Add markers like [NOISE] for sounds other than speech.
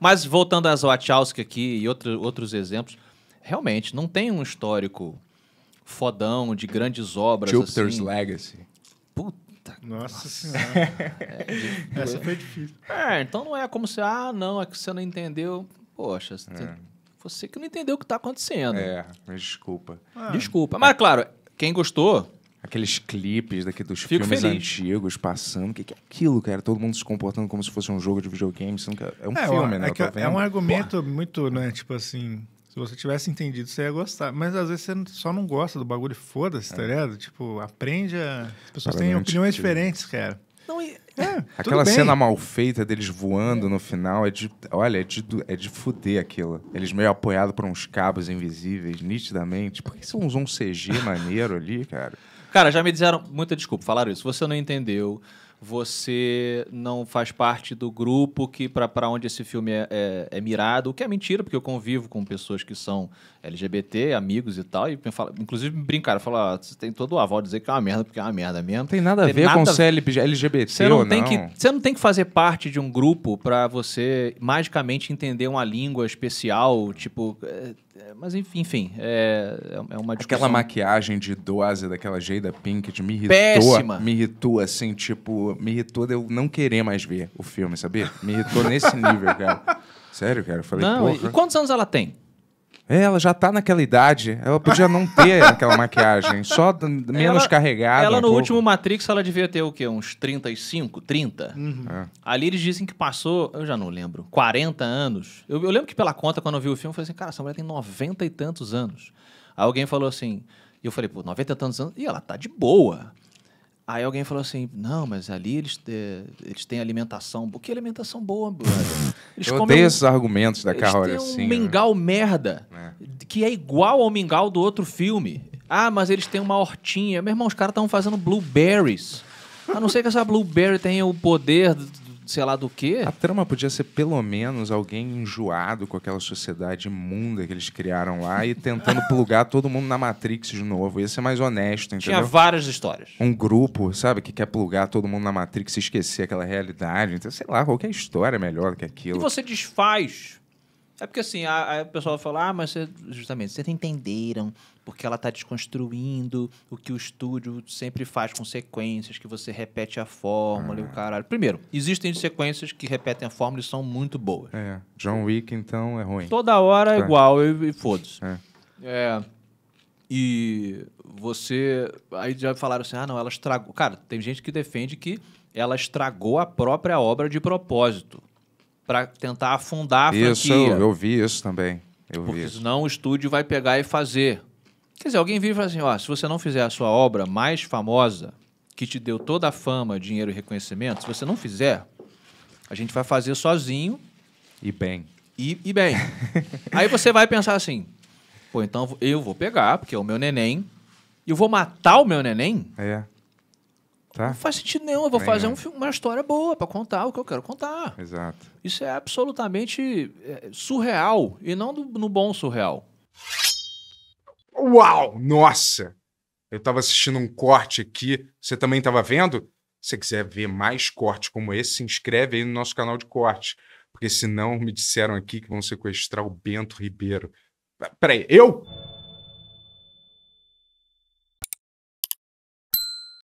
Mas voltando às Wachowski aqui e outro, outros exemplos, realmente não tem um histórico fodão de grandes obras. Jupiter's assim. Legacy. Puta. Nossa senhora. É, [LAUGHS] Essa foi difícil. É, então não é como se, ah, não, é que você não entendeu. Poxa, você, é. você que não entendeu o que está acontecendo. É, desculpa. Ah. Desculpa. Mas, claro, quem gostou, aqueles clipes daqui dos Fico filmes feliz. antigos passando. O que, que é aquilo, cara? Todo mundo se comportando como se fosse um jogo de videogame. nunca é um é, filme, né? É, é um argumento muito, né? Tipo assim. Se você tivesse entendido, você ia gostar. Mas às vezes você só não gosta do bagulho, foda-se, tá é. tá ligado? Tipo, aprende a. As pessoas Paramente têm opiniões que... diferentes, cara. Não, e... É, [LAUGHS] Aquela cena mal feita deles voando no final é de. Olha, é de, é de fuder aquilo. Eles meio apoiados por uns cabos invisíveis, nitidamente. Por que você usou um CG maneiro ali, cara? Cara, já me disseram muita desculpa, falaram isso. Você não entendeu, você não faz parte do grupo que para onde esse filme é, é, é, mirado, o que é mentira, porque eu convivo com pessoas que são LGBT, amigos e tal, e me fala, inclusive me brincaram, falaram, ah, você tem todo o aval dizer que é uma merda, porque é uma merda mesmo. Tem nada tem a ver nada... com ser LGBT você não, Tem que, você não tem que fazer parte de um grupo para você magicamente entender uma língua especial, tipo... É é, mas enfim, enfim é, é, é uma discussão. Aquela maquiagem de idosa daquela Jada Pinkett me irritou. Péssima. Me irritou, assim, tipo, me irritou de eu não querer mais ver o filme, sabia? Me irritou nesse nível, cara. [LAUGHS] Sério, cara. Eu falei, Não, e quantos anos ela tem? É, ela já tá naquela idade. Ela podia não ter [LAUGHS] aquela maquiagem. Só menos ela, carregada. Ela um no pouco. último Matrix, ela devia ter o quê? Uns 35, 30? Uhum. É. Ali eles dizem que passou, eu já não lembro, 40 anos. Eu, eu, lembro que pela conta, quando eu vi o filme, eu falei assim, cara, essa mulher tem 90 e tantos anos. Aí alguém falou assim... E eu falei, pô, 90 e tantos anos. E ela tá de boa. Aí alguém falou assim: não, mas ali eles, é, eles têm alimentação. Por que alimentação boa, brother? [LAUGHS] Eu dei esses argumentos da Carol eles têm um assim, né? mingau né? merda, é. que é igual ao mingau do outro filme. Ah, mas eles têm uma hortinha. Meu irmão, os caras estão fazendo blueberries. A não ser que essa blueberry tenha o poder sei lá do quê. A trama podia ser pelo menos alguém enjoado com aquela sociedade imunda que eles criaram lá e tentando [LAUGHS] plugar todo mundo na Matrix de novo. Ia ser mais honesto, entendeu? Tinha várias histórias. Um grupo, sabe, que quer plugar todo mundo na Matrix e esquecer aquela realidade. Então, sei lá, qualquer história é melhor do que aquilo. E você desfaz é porque assim, a, a pessoa fala, ah, mas você, justamente, vocês entenderam, porque ela está desconstruindo o que o estúdio sempre faz com sequências, que você repete a fórmula ah. e o uhum. caralho. Primeiro, existem sequências que repetem a fórmula e são muito boas. É. John Wick, então, é ruim. Toda hora é, é igual e, e foda-se. É. é. E você. Aí já falaram assim, ah, não, ela estragou. Cara, tem gente que defende que ela estragou a própria obra de propósito para tentar afundar a franquia. Isso, eu, eu vi isso também. Eu porque vi senão isso. o estúdio vai pegar e fazer. Quer dizer, alguém vira e fala assim, ó, se você não fizer a sua obra mais famosa, que te deu toda a fama, dinheiro e reconhecimento, se você não fizer, a gente vai fazer sozinho. E bem. E, e bem. [LAUGHS] Aí você vai pensar assim, pô, então eu vou pegar, porque é o meu neném, e eu vou matar o meu neném? É. Tá. Não faz sentido nenhum. Eu vou Bem, fazer um filme, uma história boa para contar o que eu quero contar. Exato. Isso é absolutamente é, surreal e não do, no bom surreal. Uau! Nossa! Eu estava assistindo um corte aqui. Você também estava vendo? Se você quiser ver mais cortes como esse, se inscreve aí no nosso canal de corte Porque senão me disseram aqui que vão sequestrar o Bento Ribeiro. Peraí, eu?